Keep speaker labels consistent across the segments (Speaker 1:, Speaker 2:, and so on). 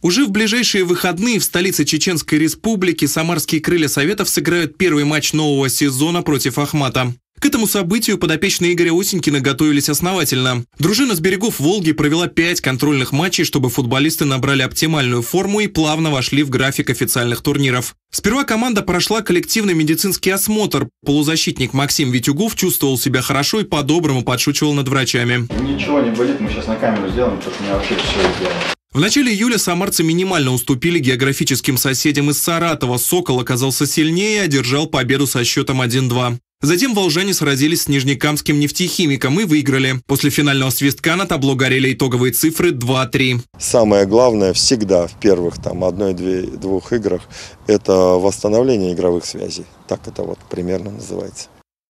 Speaker 1: Уже в ближайшие выходные в столице Чеченской Республики самарские крылья Советов сыграют первый матч нового сезона против Ахмата. К этому событию подопечные Игоря Осенькина готовились основательно. Дружина с берегов Волги провела пять контрольных матчей, чтобы футболисты набрали оптимальную форму и плавно вошли в график официальных турниров. Сперва команда прошла коллективный медицинский осмотр. Полузащитник Максим Витюгов чувствовал себя хорошо и по-доброму подшучивал над врачами.
Speaker 2: Ничего не болит, мы сейчас на камеру сделаем, потому что у меня вообще все сделано.
Speaker 1: В начале июля самарцы минимально уступили географическим соседям из Саратова. «Сокол» оказался сильнее и одержал победу со счетом 1-2. Затем волжане сразились с нижнекамским нефтехимиком и выиграли. После финального свистка на табло горели итоговые цифры 2-3.
Speaker 2: Самое главное всегда в первых там одной-двух играх – это восстановление игровых связей. Так это вот примерно называется.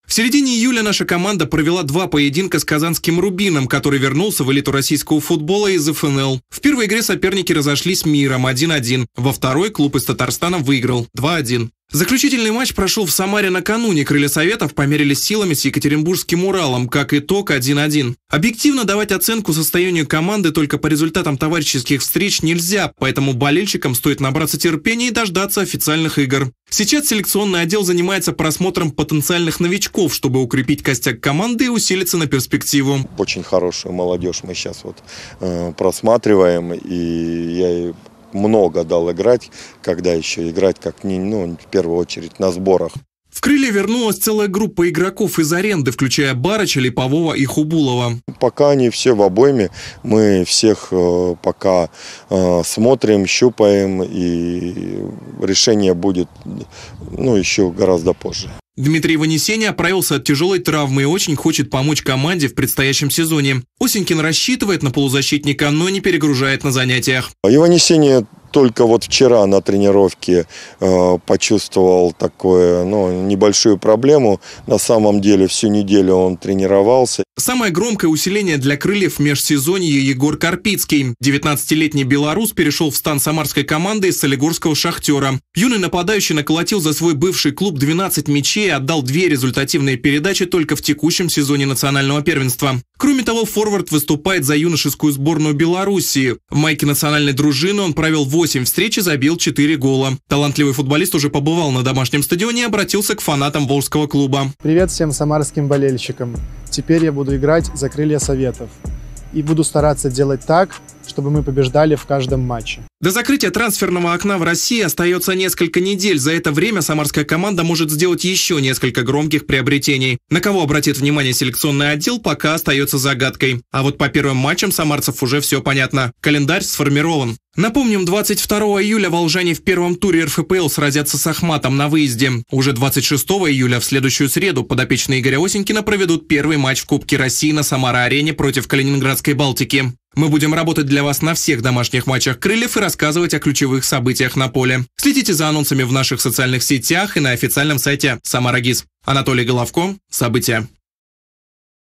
Speaker 1: В середине июля наша команда провела два поединка с казанским «Рубином», который вернулся в элиту российского футбола из ФНЛ. В первой игре соперники разошлись миром 1-1. Во второй клуб из Татарстана выиграл 2-1. Заключительный матч прошел в Самаре накануне. Крылья Советов померились силами с Екатеринбургским Уралом, как итог 1-1. Объективно давать оценку состоянию команды только по результатам товарищеских встреч нельзя, поэтому болельщикам стоит набраться терпения и дождаться официальных игр. Сейчас селекционный отдел занимается просмотром потенциальных новичков, чтобы укрепить костяк команды и усилиться на перспективу.
Speaker 2: Очень хорошую молодежь мы сейчас вот э, просматриваем, и я много дал играть, когда еще играть как не, ну, в первую очередь на сборах.
Speaker 1: В крылья вернулась целая группа игроков из аренды, включая Барыча, Липового и Хубулова.
Speaker 2: Пока они все в обойме, мы всех э, пока э, смотрим, щупаем, и решение будет ну, еще гораздо позже.
Speaker 1: Дмитрий Ванесеня оправился от тяжелой травмы и очень хочет помочь команде в предстоящем сезоне. Осенькин рассчитывает на полузащитника, но не перегружает на занятиях.
Speaker 2: Иванесеня только вот вчера на тренировке э, почувствовал такое, ну, небольшую проблему. На самом деле всю неделю он тренировался.
Speaker 1: Самое громкое усиление для крыльев в межсезонье Егор Карпицкий. 19-летний белорус перешел в стан самарской команды из Солигорского «Шахтера». Юный нападающий наколотил за свой бывший клуб 12 мячей и отдал две результативные передачи только в текущем сезоне национального первенства. Кроме того, форвард выступает за юношескую сборную Белоруссии. В майке национальной дружины он провел 8 8 встреч и забил 4 гола. Талантливый футболист уже побывал на домашнем стадионе и обратился к фанатам Волжского клуба. Привет всем самарским болельщикам. Теперь я буду играть за крылья советов. И буду стараться делать так, чтобы мы побеждали в каждом матче. До закрытия трансферного окна в России остается несколько недель. За это время самарская команда может сделать еще несколько громких приобретений. На кого обратит внимание селекционный отдел, пока остается загадкой. А вот по первым матчам самарцев уже все понятно. Календарь сформирован. Напомним, 22 июля волжане в первом туре РФПЛ сразятся с Ахматом на выезде. Уже 26 июля в следующую среду подопечные Игоря Осенькина проведут первый матч в Кубке России на Самара-арене против Калининградской Балтики. Мы будем работать для вас на всех домашних матчах крыльев и рассказывать о ключевых событиях на поле. Следите за анонсами в наших социальных сетях и на официальном сайте Самарагиз. Анатолий Головко. События.